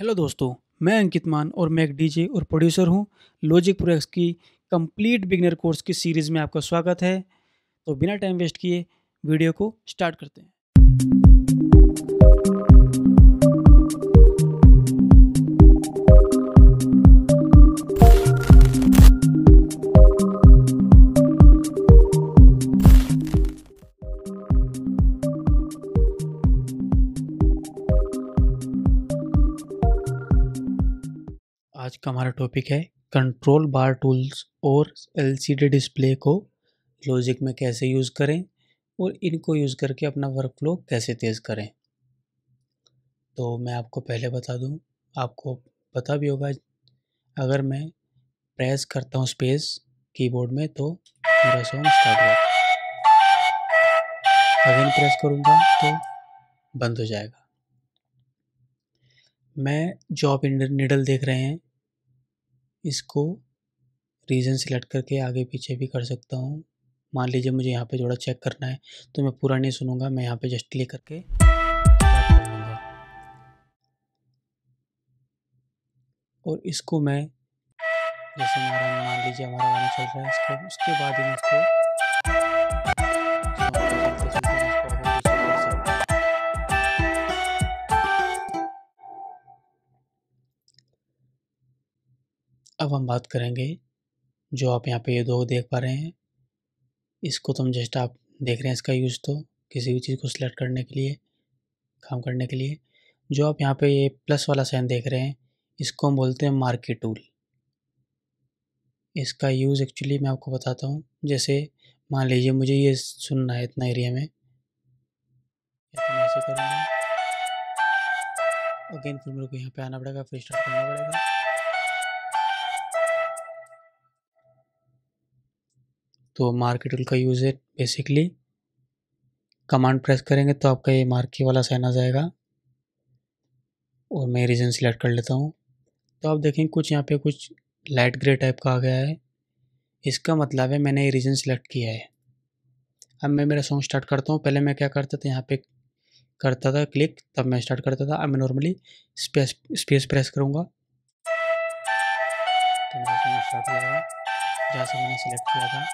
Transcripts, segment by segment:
hello दोस्तों मैं अंकित मान और मैं एक डीजे और प्रोड्यूसर हूं लॉजिक प्रोडक्ट्स की कंप्लीट बिगनर कोर्स की सीरीज़ में आपका स्वागत है तो बिना टाइम वेस्ट किए वीडियो को स्टार्ट करते हैं आज का हमारा टॉपिक है कंट्रोल बार टूल्स और एलसीडी डिस्प्ले को लॉजिक में कैसे यूज़ करें और इनको यूज़ करके अपना वर्क फ्लो कैसे तेज़ करें तो मैं आपको पहले बता दूं आपको पता भी होगा अगर मैं प्रेस करता हूं स्पेस कीबोर्ड में तो मेरा सॉन्ग स्टार्ट होगा अगेन प्रेस करूंगा तो बंद हो जाएगा मैं जो आप निडल देख रहे हैं इसको रीजन सेलेक्ट करके आगे पीछे भी कर सकता हूँ मान लीजिए मुझे यहाँ पे थोड़ा चेक करना है तो मैं पूरा नहीं सुनूंगा मैं यहाँ पे जस्ट क्लिक करके और इसको मैं जैसे हमारा मान लीजिए हमारा गाना चल रहा है इसको उसके बाद ही इसको हम बात करेंगे जो आप यहाँ पे ये दो देख पा रहे हैं इसको तो हम जस्ट आप देख रहे हैं इसका यूज़ तो किसी भी चीज़ को सिलेक्ट करने के लिए काम करने के लिए जो आप यहाँ पे ये प्लस वाला साइन देख रहे हैं इसको हम बोलते हैं मार्केट टूल इसका यूज़ एक्चुअली मैं आपको बताता हूँ जैसे मान लीजिए मुझे ये सुनना है इतना एरिया में ऐसे करूँगा अगेन फिर मेरे को यहाँ पे आना पड़ेगा फिर स्टार्ट करना पड़ेगा तो मार्केट का यूज़ है बेसिकली कमांड प्रेस करेंगे तो आपका ये मार्की वाला साइन आ जाएगा और मैं रीजन सिलेक्ट कर लेता हूँ तो आप देखें कुछ यहाँ पे कुछ लाइट ग्रे टाइप का आ गया है इसका मतलब है मैंने ये रीजन सिलेक्ट किया है अब मैं मेरा सॉन्ग स्टार्ट करता हूँ पहले मैं क्या करता था यहाँ पे करता था क्लिक तब मैं स्टार्ट करता था अब मैं नॉर्मली स्पेस स्पेस प्रेस करूँगा तो मेरा सॉन्ग स्टार्ट हो जाएगा जहाँ से मैंने सेलेक्ट किया था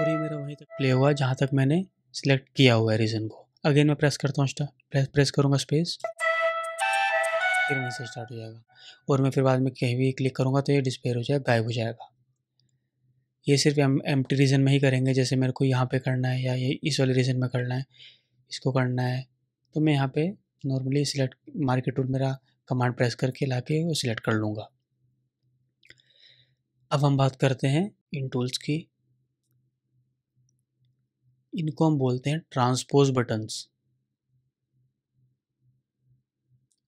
और ये मेरा वहीं तक प्ले हुआ जहाँ तक मैंने सिलेक्ट किया हुआ है रीजन को अगेन मैं प्रेस करता हूँ प्रेस प्रेस करूँगा स्पेस फिर वहीं से स्टार्ट हो जाएगा और मैं फिर बाद में कहीं भी क्लिक करूँगा तो ये डिस्प्ले हो जाएगा गायब हो जाएगा ये सिर्फ एम एम रीजन में ही करेंगे जैसे मेरे को यहाँ पे करना है या ये इस वाले रीजन में करना है इसको करना है तो मैं यहाँ पे नॉर्मली सिलेक्ट मार्केट टूल मेरा कमांड प्रेस करके ला के वो सिलेक्ट कर लूँगा अब हम बात करते हैं इन टूल्स की इनको हम बोलते हैं ट्रांसपोज बटन्स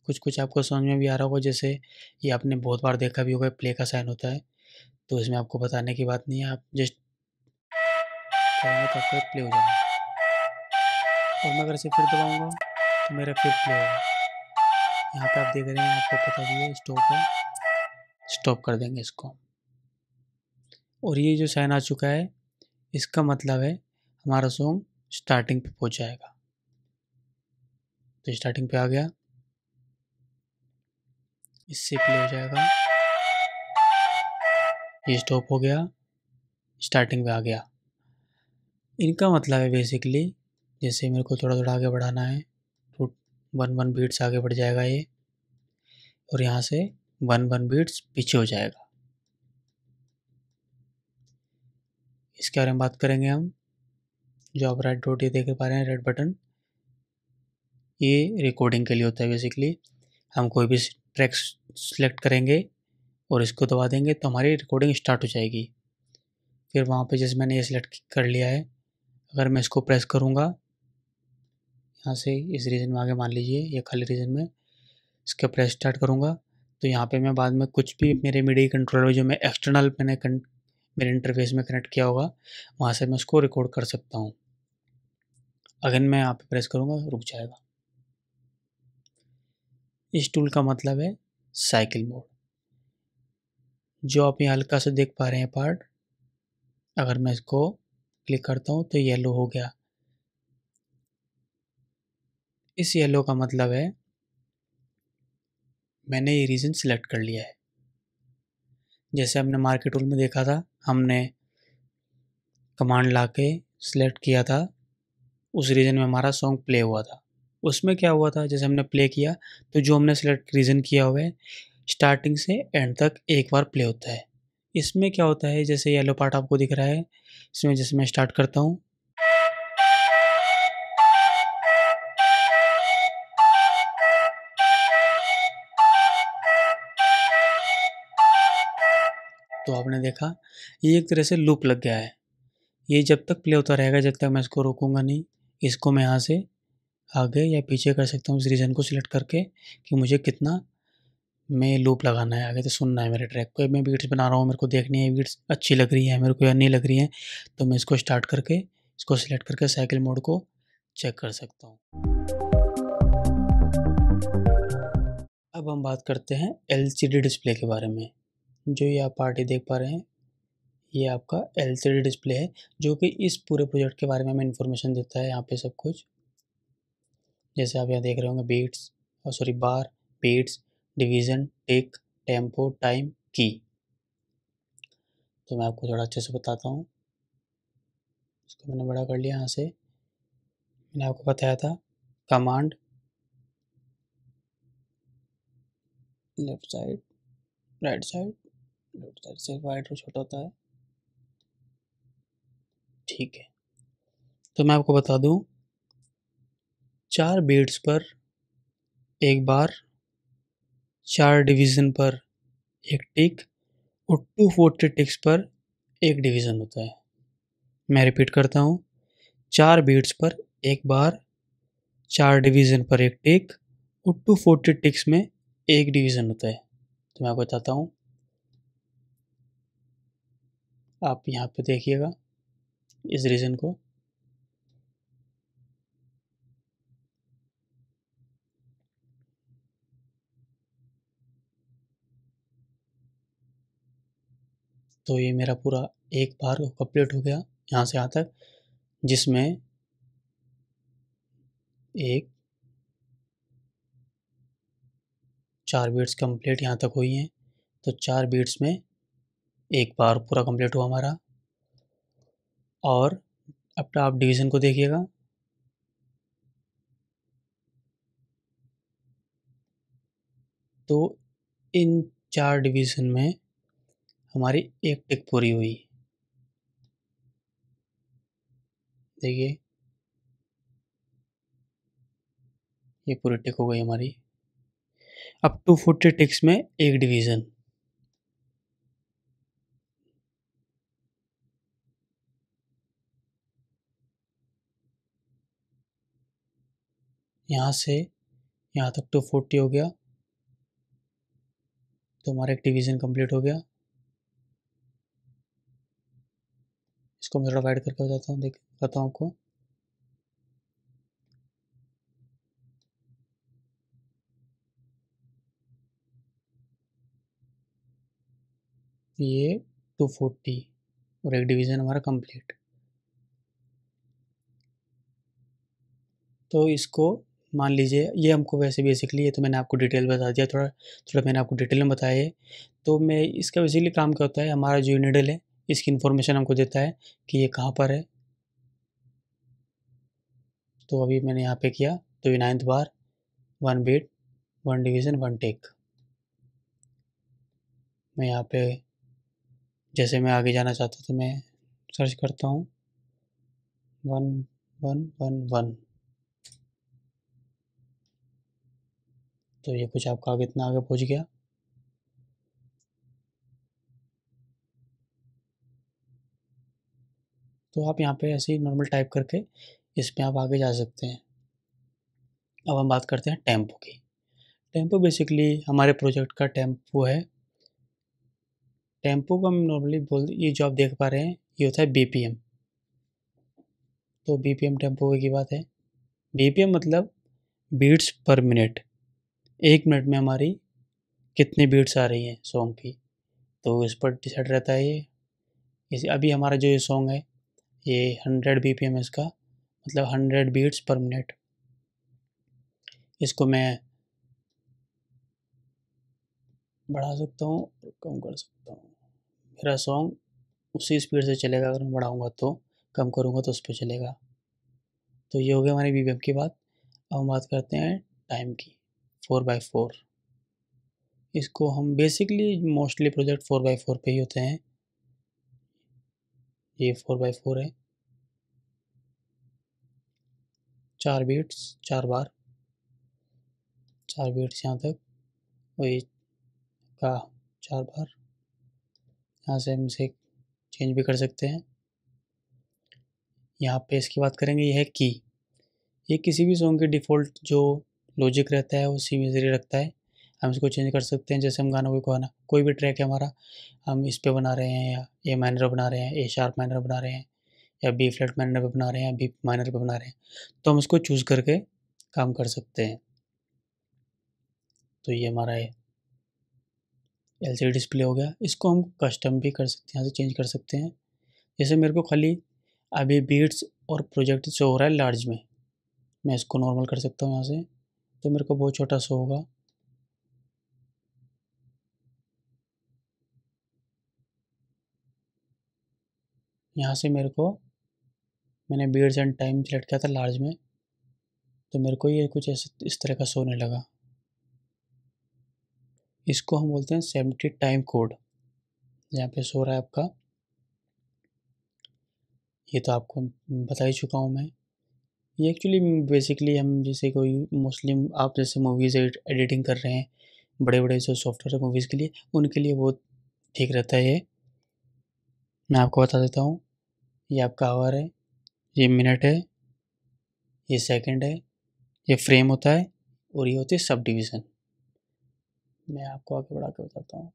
कुछ कुछ आपको समझ में भी आ रहा होगा जैसे ये आपने बहुत बार देखा भी होगा प्ले का साइन होता है तो इसमें आपको बताने की बात नहीं है आप जस्ट तो प्ले हो जाएगा और मैं अगर इसे फिर दबाऊँगा तो मेरा फिर प्ले होगा यहाँ पे आप देख रहे हैं आपको पता भी है स्टॉप है स्टॉप कर देंगे इसको और ये जो साइन आ चुका है इसका मतलब है हमारा सॉन्ग स्टार्टिंग पे पहुंच जाएगा तो स्टार्टिंग पे आ गया इससे प्ले हो जाएगा ये स्टॉप हो गया स्टार्टिंग पे आ गया इनका मतलब है बेसिकली जैसे मेरे को थोड़ा थोड़ा आगे बढ़ाना है तो वन वन बीट्स आगे बढ़ जाएगा ये और यहाँ से वन वन बीट्स पीछे हो जाएगा इसके बारे में बात करेंगे हम जो आप रेड डॉट ये देख पा रहे हैं रेड बटन ये रिकॉर्डिंग के लिए होता है बेसिकली हम कोई भी ट्रैक सेलेक्ट करेंगे और इसको दबा देंगे तो हमारी रिकॉर्डिंग स्टार्ट हो जाएगी फिर वहाँ पे जैसे मैंने ये सिलेक्ट कर लिया है अगर मैं इसको प्रेस करूँगा यहाँ से इस रीजन में आगे मान लीजिए या खाली रीजन में इसका प्रेस स्टार्ट करूँगा तो यहाँ पे मैं बाद में कुछ भी मेरे मीडिया कंट्रोलर जो मैं एक्सटर्नल मैंने मेरे इंटरफेस में कनेक्ट किया होगा वहाँ से मैं उसको रिकॉर्ड कर सकता हूँ अगेन मैं यहाँ पे प्रेस करूँगा रुक जाएगा इस टूल का मतलब है साइकिल मोड जो आप यहाँ हल्का से देख पा रहे हैं पार्ट अगर मैं इसको क्लिक करता हूँ तो येलो हो गया इस येलो का मतलब है मैंने ये रीजन सिलेक्ट कर लिया है जैसे हमने मार्केट टूल में देखा था हमने कमांड ला के सिलेक्ट किया था उस रीजन में हमारा सॉन्ग प्ले हुआ था उसमें क्या हुआ था जैसे हमने प्ले किया तो जो हमने सेलेक्ट रीजन किया हुआ है स्टार्टिंग से एंड तक एक बार प्ले होता है इसमें क्या होता है जैसे येलो पार्ट आपको दिख रहा है इसमें जैसे मैं स्टार्ट करता हूँ तो आपने देखा ये एक तरह से लूप लग गया है ये जब तक प्ले होता रहेगा जब तक मैं इसको रोकूंगा नहीं इसको मैं यहाँ से आगे या पीछे कर सकता हूँ इस रीजन को सिलेक्ट करके कि मुझे कितना में लूप लगाना है आगे तो सुनना है मेरे ट्रैक को मैं बीट्स बना रहा हूँ मेरे को देखनी है बीट्स अच्छी लग रही है मेरे को या नहीं लग रही है तो मैं इसको स्टार्ट करके इसको सिलेक्ट करके साइकिल मोड को चेक कर सकता हूँ अब हम बात करते हैं एल डिस्प्ले के बारे में जो ये आप पार्टी देख पा रहे हैं ये आपका एल डिस्प्ले है जो कि इस पूरे प्रोजेक्ट के बारे में हमें इन्फॉर्मेशन देता है यहाँ पे सब कुछ जैसे आप यहाँ देख रहे होंगे बीट्स और sorry bar beats division tick tempo time की तो मैं आपको थोड़ा अच्छे से बताता हूँ इसको मैंने बड़ा कर लिया यहाँ से मैंने आपको बताया था command left side right side से छोटा होता है ठीक है तो मैं आपको बता दूं चार बीट्स पर एक बार चार डिवीज़न पर एक टिक और टू फोर्टी टिक्स पर एक डिवीज़न होता है मैं रिपीट करता हूँ चार बीट्स पर एक बार चार डिवीज़न पर एक टिक और टू फोर्टी टिक्स में एक डिवीज़न होता है तो मैं आपको बताता हूँ आप यहाँ पे देखिएगा इस रीजन को तो ये मेरा पूरा एक बार कंप्लीट हो गया यहाँ से यहाँ तक जिसमें एक चार बीट्स कंप्लीट यहाँ तक हुई हैं तो चार बीट्स में एक बार पूरा कंप्लीट हुआ हमारा और अब आप डिवीज़न को देखिएगा तो इन चार डिवीज़न में हमारी एक टिक पूरी हुई देखिए ये पूरी टिक हो गई हमारी अब टू फोर्टी टिक्स में एक डिवीज़न यहाँ से यहाँ तक टू तो फोर्टी हो गया तो हमारा एक डिवीज़न कंप्लीट हो गया इसको मैं थोड़ा वाइड करके बताता हूँ देख बताता हूँ आपको ये टू फोर्टी और एक डिवीज़न हमारा कंप्लीट तो इसको मान लीजिए ये हमको वैसे बेसिकली ये तो मैंने आपको डिटेल बता दिया थोड़ा थोड़ा मैंने आपको डिटेल में बताया है तो मैं इसका बेसिकली काम क्या होता है हमारा जो यूनिडल है इसकी इन्फॉर्मेशन हमको देता है कि ये कहाँ पर है तो अभी मैंने यहाँ पे किया तो ये ninth bar one beat one division one tick मैं यहाँ पे जैसे मैं आगे जाना चाहता तो मैं सर्च करता हूँ वन वन वन वन तो ये कुछ आपका आगे इतना आगे पहुंच गया तो आप यहाँ पे ऐसे ही नॉर्मल टाइप करके इसमें आप आगे जा सकते हैं अब हम बात करते हैं टेम्पो की टेम्पो बेसिकली हमारे प्रोजेक्ट का टेम्पो है टेम्पो को हम नॉर्मली बोल ये जो आप देख पा रहे हैं ये होता है बीपीएम तो बीपीएम टेम्पो की बात है बीपीएम मतलब बीट्स पर मिनट एक मिनट में हमारी कितनी बीट्स आ रही हैं सॉन्ग की तो इस पर डिसाइड रहता है ये इस अभी हमारा जो ये सॉन्ग है ये हंड्रेड बी पी एम इसका मतलब हंड्रेड बीट्स पर मिनट इसको मैं बढ़ा सकता हूँ कम कर सकता हूँ मेरा सॉन्ग उसी स्पीड से चलेगा अगर मैं बढ़ाऊँगा तो कम करूँगा तो उस पर चलेगा तो ये हो गया हमारी बी की बात अब हम बात करते हैं टाइम की फोर बाई फोर इसको हम basically mostly project four by four पे ही होते हैं ये फोर बाई फोर है चार बीट्स चार बार चार बीट्स यहाँ तक वही का चार बार यहाँ से हम इसे चेंज भी कर सकते हैं यहाँ पे इसकी बात करेंगे यह है की ये किसी भी सॉन्ग की डिफ़ॉल्ट जो लॉजिक रहता है वो सीमेजरी रखता है हम इसको चेंज कर सकते हैं जैसे हम गाना कोई गाना कोई भी ट्रैक है हमारा हम इस पर बना रहे हैं या ए माइनर बना रहे हैं ए शार्प माइनर बना रहे हैं या बी फ्लैट माइनर पर बना रहे हैं या बी माइनर पर बना रहे हैं तो हम इसको चूज़ करके काम कर सकते हैं तो ये हमारा है एल डिस्प्ले हो गया इसको हम कस्टम भी कर सकते हैं यहाँ से चेंज कर सकते हैं जैसे मेरे को खाली अभी बीट्स और प्रोजेक्ट शो हो रहा है लार्ज में मैं इसको नॉर्मल कर सकता हूँ यहाँ से तो मेरे को बहुत छोटा सो होगा यहाँ से मेरे को मैंने बीड्स एंड टाइम सेलेक्ट किया था लार्ज में तो मेरे को ये कुछ ऐसे इस तरह का सोने लगा इसको हम बोलते हैं सेवेंटी टाइम कोड यहाँ पे सो रहा है आपका ये तो आपको बता ही चुका हूँ मैं ये एक्चुअली बेसिकली हम जैसे कोई मुस्लिम आप जैसे मूवीज़ एडिटिंग कर रहे हैं बड़े बड़े जो सॉफ्टवेयर है मूवीज़ के लिए उनके लिए बहुत ठीक रहता है ये मैं आपको बता देता हूँ ये आपका आवर है ये मिनट है ये सेकंड है ये फ्रेम होता है और ये होती है सब डिवीज़न मैं आपको आगे बढ़ा के बताता हूँ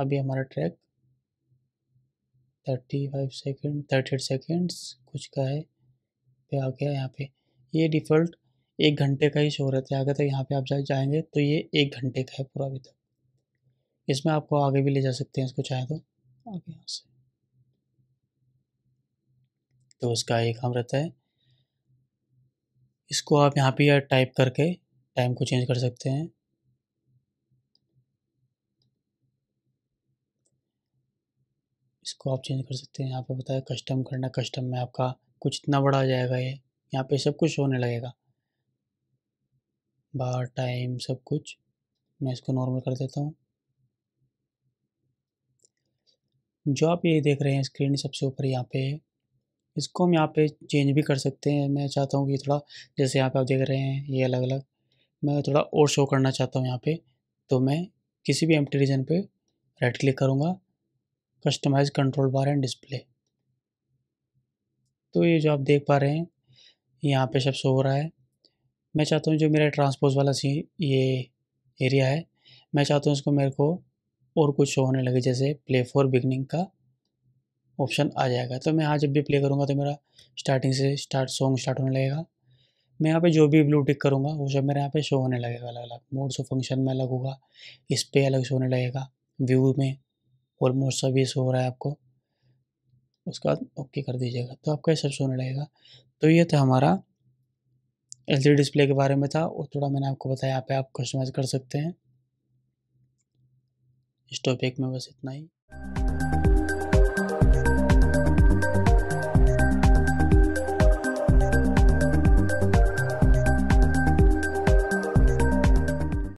अभी हमारा track thirty five second thirty eight seconds कुछ का है पे आ गया यहाँ पे ये डिफ़ॉल्ट एक घंटे का ही शो रहता है अगर तक तो यहाँ पे आप जा जाएंगे तो ये एक घंटे का है पूरा अभी तक इसमें आपको आगे भी ले जा सकते हैं इसको चाहे तो आगे यहाँ से तो उसका ये काम रहता है इसको आप यहाँ पे टाइप करके टाइम को चेंज कर सकते हैं इसको आप चेंज कर सकते हैं यहाँ पे बताया कस्टम करना कस्टम में आपका कुछ इतना बड़ा हो जाएगा ये यहाँ पे सब कुछ होने लगेगा बार टाइम सब कुछ मैं इसको नॉर्मल कर देता हूँ जो आप ये देख रहे हैं स्क्रीन सबसे ऊपर यहाँ पे है इसको हम यहाँ पे चेंज भी कर सकते हैं मैं चाहता हूँ कि थोड़ा जैसे यहाँ पे आप देख रहे हैं ये अलग अलग मैं थोड़ा और शो करना चाहता हूँ यहाँ पे तो मैं किसी भी एम्प्टी रीजन पे राइट क्लिक करूँगा customise control bar and display तो ये जो आप देख पा रहे हैं यहाँ पे शो हो रहा है मैं चाहता हूँ जो मेरा ट्रांसपोज वाला सी ये एरिया है मैं चाहता हूँ इसको मेरे को और कुछ शो होने लगे जैसे प्ले फॉर बिगनिंग का ऑप्शन आ जाएगा तो मैं यहाँ जब भी प्ले करूँगा तो मेरा स्टार्टिंग से स्टार्ट सॉन्ग स्टार्ट होने लगेगा मैं यहाँ पे जो भी ब्लू टिक करूँगा वो सब मेरे यहाँ पे शो होने लगेगा अलग अलग मोड शो फंक्शन में अलग होगा इस पर अलग शो होने लगेगा व्यू में ऑलमोस्ट ये शो हो रहा है आपको उसके बाद ओके कर दीजिएगा तो आपका ये सब सोने लगेगा तो ये था हमारा एल डिस्प्ले के बारे में था और थोड़ा मैंने आपको बताया यहाँ पे आप कस्टमाइज़ कर सकते हैं इस टॉपिक में बस इतना ही